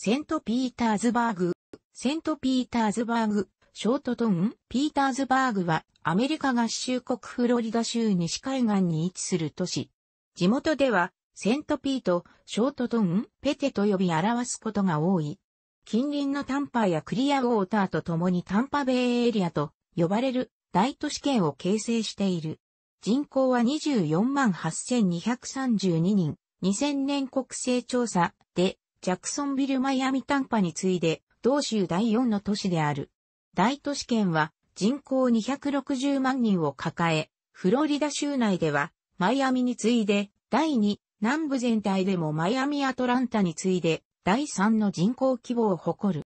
セントピーターズバーグ。セントピーターズバーグ、ショートトン、ピーターズバーグはアメリカ合衆国フロリダ州西海岸に位置する都市。地元では、セントピート、ショートトン、ペテと呼び表すことが多い。近隣のタンパやクリアウォーターと共にタンパベイエリアと呼ばれる大都市圏を形成している。人口は24万8232人。2000年国勢調査でジャクソンビルマイアミタンパに次いで、同州第4の都市である。大都市圏は人口260万人を抱え、フロリダ州内では、マイアミに次いで、第2、南部全体でもマイアミ・アトランタに次いで、第3の人口規模を誇る。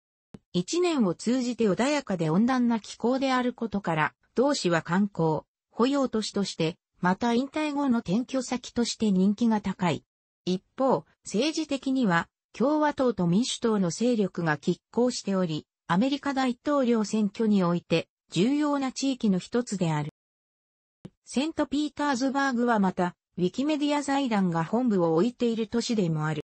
一年を通じて穏やかで温暖な気候であることから、同市は観光、保養都市として、また引退後の転居先として人気が高い。一方、政治的には共和党と民主党の勢力が拮抗しており、アメリカ大統領選挙において重要な地域の一つである。セントピーターズバーグはまた、ウィキメディア財団が本部を置いている都市でもある。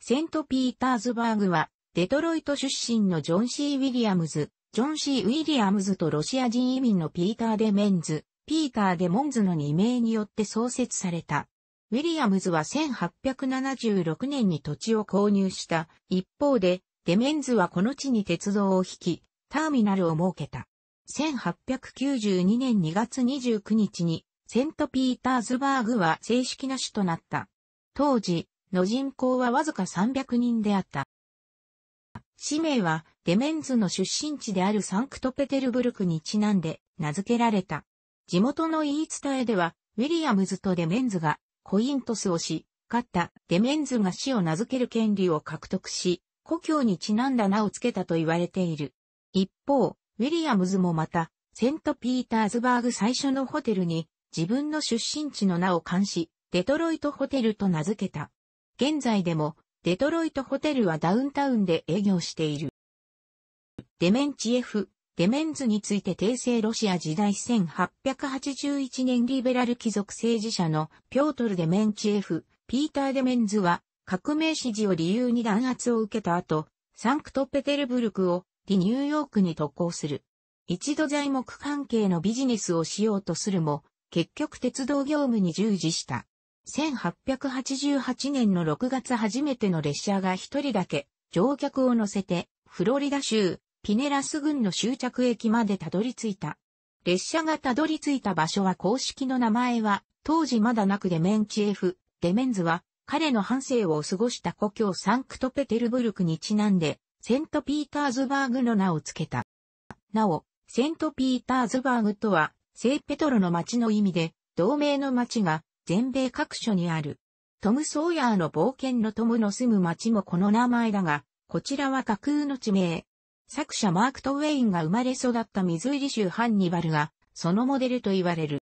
セントピーターズバーグは、デトロイト出身のジョン・シー・ウィリアムズ、ジョン・シー・ウィリアムズとロシア人移民のピーター・デ・メンズ、ピーター・デ・モンズの2名によって創設されたウィリアムズは1876年に土地を購入した一方で、デメンズはこの地に鉄道を引き、ターミナルを設けた。1892年2月29日にセントピーターズバーグは正式な種となった。当時の人口はわずか300人であった。氏名はデメンズの出身地であるサンクトペテルブルクにちなんで名付けられた。地元の言い伝えでは、ウィリアムズとデメンズがコイントスをし、勝ったデメンズが死を名付ける権利を獲得し、故郷にちなんだ名を付けたと言われている。一方、ウィリアムズもまた、セントピーターズバーグ最初のホテルに自分の出身地の名を冠し、デトロイトホテルと名付けた。現在でも、デトロイトホテルはダウンタウンで営業している。デメンチエフデメンズについて帝政ロシア時代1881年リベラル貴族政治者のピョートル・デメンチエフ、ピーター・デメンズは革命支持を理由に弾圧を受けた後、サンクトペテルブルクをリニューヨークに渡航する。一度材木関係のビジネスをしようとするも、結局鉄道業務に従事した。1888年の6月初めての列車が一人だけ乗客を乗せてフロリダ州ピネラス郡の終着駅までたどり着いた。列車がたどり着いた場所は公式の名前は、当時まだなくデメンチエフ、デメンズは、彼の半生を過ごした故郷サンクトペテルブルクにちなんで、セントピーターズバーグの名を付けた。なお、セントピーターズバーグとは、聖ペトロの町の意味で、同盟の町が全米各所にある。トム・ソーヤーの冒険のトムの住む町もこの名前だが、こちらは架空の地名、作者マーク・トウェインが生まれ育ったミズーリ州ハンニバルが、そのモデルと言われる。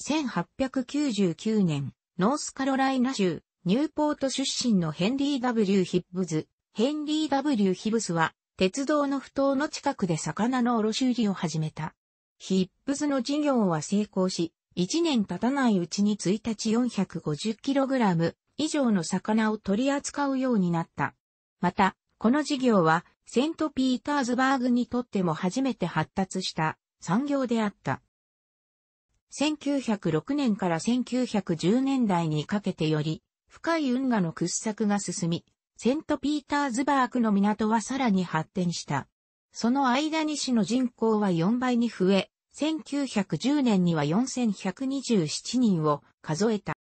1899年、ノースカロライナ州、ニューポート出身のヘンリー・ W・ ヒッブズ。ヘンリー・ W・ ヒッブズは、鉄道の不頭の近くで魚の卸売りを始めた。ヒップズの事業は成功し、1年経たないうちに1日 450kg 以上の魚を取り扱うようになった。また、この事業はセントピーターズバーグにとっても初めて発達した産業であった。1906年から1910年代にかけてより、深い運河の掘削が進み、セントピーターズバーグの港はさらに発展した。その間に市の人口は4倍に増え、1910年には4127人を数えた。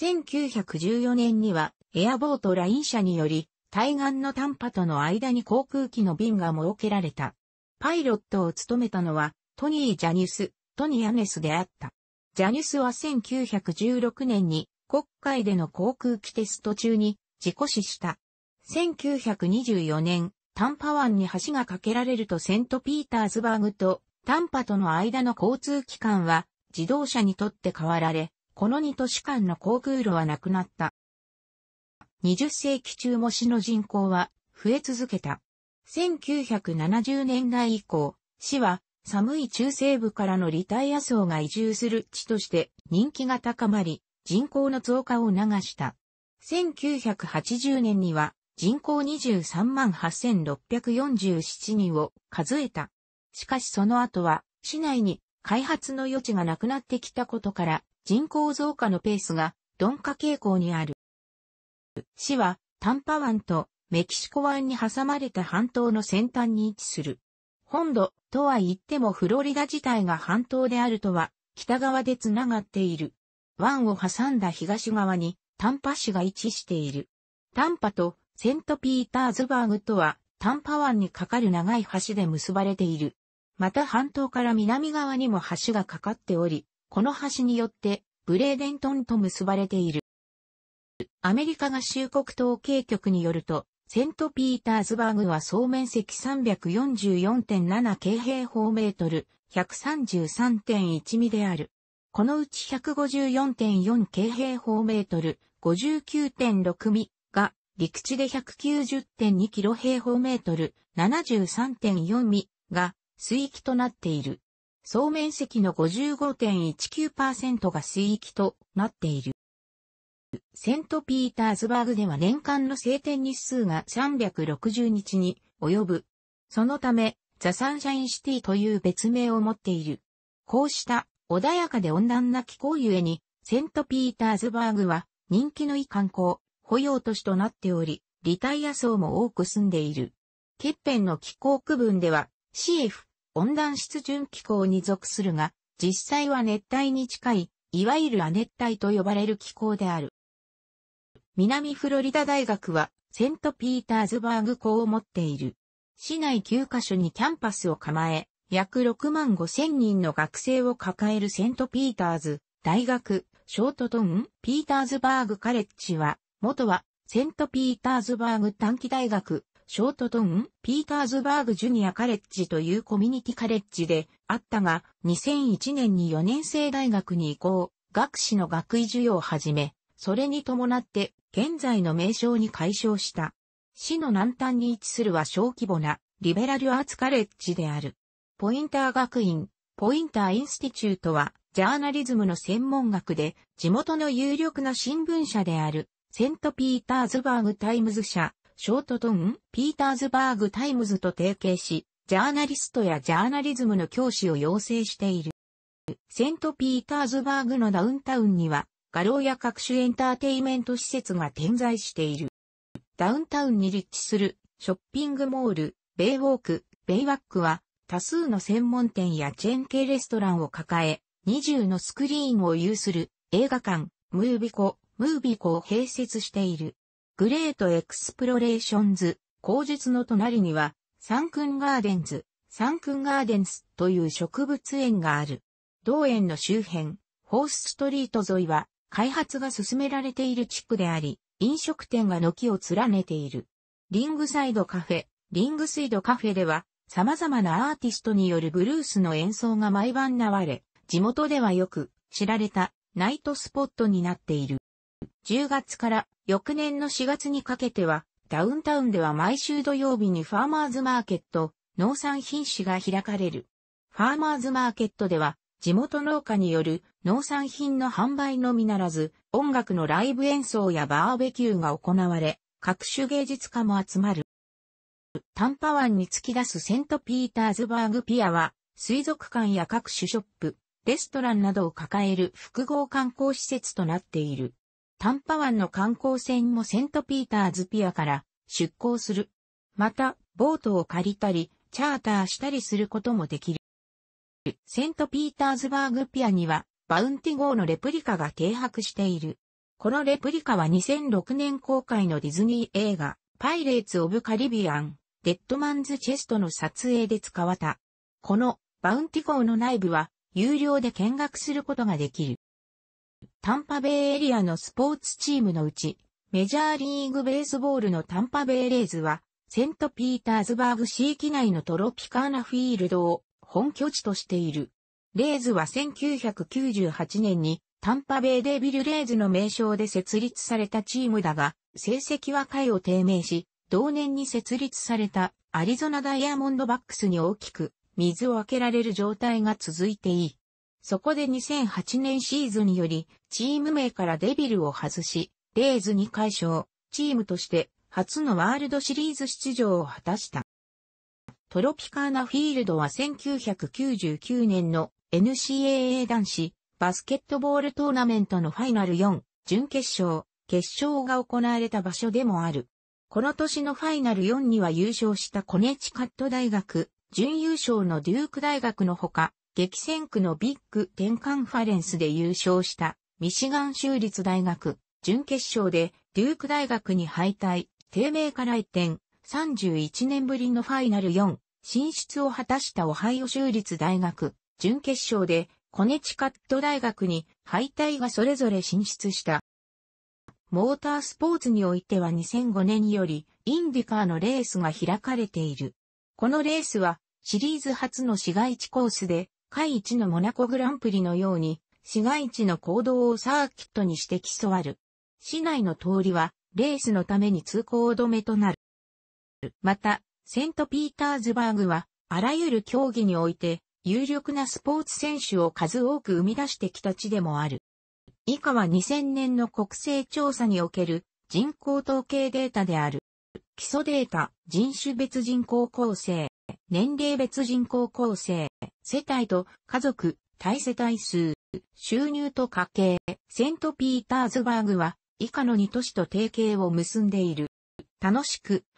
1914年にはエアボートライン社により対岸の短波との間に航空機の便が設けられた。パイロットを務めたのは、トニー・ジャニス、トニー・アネスであった。ジャニスは1916年に国会での航空機テスト中に事故死した。1924年、タンパ湾に橋が架けられるとセントピーターズバーグとタンパとの間の交通機関は自動車にとって変わられ、この2都市間の航空路はなくなった。20世紀中も市の人口は増え続けた。1970年代以降、市は寒い中西部からのリタイア層が移住する地として人気が高まり、人口の増加を促した。1980年には人口23万8647人を数えた。しかしその後は市内に開発の余地がなくなってきたことから人口増加のペースが鈍化傾向にある。市はタンパ湾とメキシコ湾に挟まれた半島の先端に位置する。本土とは言ってもフロリダ自体が半島であるとは北側で繋がっている。湾を挟んだ東側にタンパ市が位置している。タンパとセントピーターズバーグとはタンパ湾に架かる長い橋で結ばれている。また半島から南側にも橋がかかっており、この橋によってブレーデントンと結ばれている。アメリカ合衆国統計局によると、セントピーターズバーグは総面積344.7京平方メートル、133.1ミである。このうち154.4京平方メートル、59.6ミが、陸地で190.2キロ平方メートル、73.4ミが、水域となっている。総面積の55.19%が水域となっている。セントピーターズバーグでは年間の晴天日数が360日に及ぶ。そのため、ザ・サンシャインシティという別名を持っている。こうした穏やかで温暖な気候ゆえに、セントピーターズバーグは人気のいい観光、保養都市となっており、リタイア層も多く住んでいる。欠片の気候区分では CF、温暖湿潤気候に属するが、実際は熱帯に近い、いわゆる亜熱帯と呼ばれる気候である。南フロリダ大学は、セントピーターズバーグ校を持っている。市内9カ所にキャンパスを構え、約6万5千人の学生を抱えるセントピーターズ大学ショートトンピーターズバーグカレッジは、元はセントピーターズバーグ短期大学ショートトンピーターズバーグジュニアカレッジというコミュニティカレッジであったが、2001年に4年生大学に移行、学士の学位授与をはじめ、それに伴って現在の名称に解消した。市の南端に位置するは小規模なリベラルアーツカレッジである。ポインター学院、ポインターインスティチュートは、ジャーナリズムの専門学で、地元の有力な新聞社である、セント・ピーターズバーグ・タイムズ社、ショートトン・ピーターズバーグ・タイムズと提携し、ジャーナリストやジャーナリズムの教師を養成している。セント・ピーターズバーグのダウンタウンには、画廊や各種エンターテイメント施設が点在している。ダウンタウンに立地するショッピングモール、ベイウォーク、ベイワックは多数の専門店やチェーン系レストランを抱え、20のスクリーンを有する映画館、ムービコ、ムービコを併設している。グレートエクスプロレーションズ、口述の隣には、サンクンガーデンズ、サンクンガーデンズという植物園がある。同園の周辺、ホースストリート沿いは、開発が進められている地区であり、飲食店が軒を連ねている。リングサイドカフェ、リングスイドカフェでは、様々なアーティストによるブルースの演奏が毎晩流れ、地元ではよく知られたナイトスポットになっている。10月から翌年の4月にかけては、ダウンタウンでは毎週土曜日にファーマーズマーケット、農産品種が開かれる。ファーマーズマーケットでは、地元農家による農産品の販売のみならず、音楽のライブ演奏やバーベキューが行われ、各種芸術家も集まる。タンパ湾に突き出すセントピーターズバーグピアは、水族館や各種ショップ、レストランなどを抱える複合観光施設となっている。タンパ湾の観光船もセントピーターズピアから出港する。また、ボートを借りたり、チャーターしたりすることもできる。セントピーターズバーグピアには、バウンティ号のレプリカが停泊している。このレプリカは2006年公開のディズニー映画、パイレーツ・オブ・カリビアン、デッドマンズ・チェストの撮影で使われた。このバウンティ号の内部は、有料で見学することができる。タンパベイエリアのスポーツチームのうち、メジャーリーグベースボールのタンパベイレーズは、セントピーターズバーグ地域内のトロピカーナフィールドを本拠地としている。レイズは1998年にタンパベイデビルレイズの名称で設立されたチームだが、成績は回を低迷し、同年に設立されたアリゾナダイヤモンドバックスに大きく水を開けられる状態が続いていい。そこで2008年シーズンにより、チーム名からデビルを外し、レイズに解消、チームとして初のワールドシリーズ出場を果たした。トロピカーナフィールドは1999年の NCAA 男子バスケットボールトーナメントのファイナル4、準決勝、決勝が行われた場所でもある。この年のファイナル4には優勝したコネチカット大学、準優勝のデューク大学のほか、激戦区のビッグ10カンファレンスで優勝したミシガン州立大学、準決勝でデューク大学に敗退、低迷から一転、31年ぶりのファイナル4、進出を果たしたオハイオ州立大学、準決勝でコネチカット大学に敗退がそれぞれ進出した。モータースポーツにおいては2005年よりインディカーのレースが開かれている。このレースはシリーズ初の市街地コースで、下一のモナコグランプリのように市街地の行動をサーキットにして競わる。市内の通りはレースのために通行止めとなる。また、セントピーターズバーグは、あらゆる競技において、有力なスポーツ選手を数多く生み出してきた地でもある。以下は2000年の国勢調査における人口統計データである。基礎データ、人種別人口構成、年齢別人口構成、世帯と家族、対世帯数、収入と家計、セントピーターズバーグは以下の2都市と提携を結んでいる。楽しく、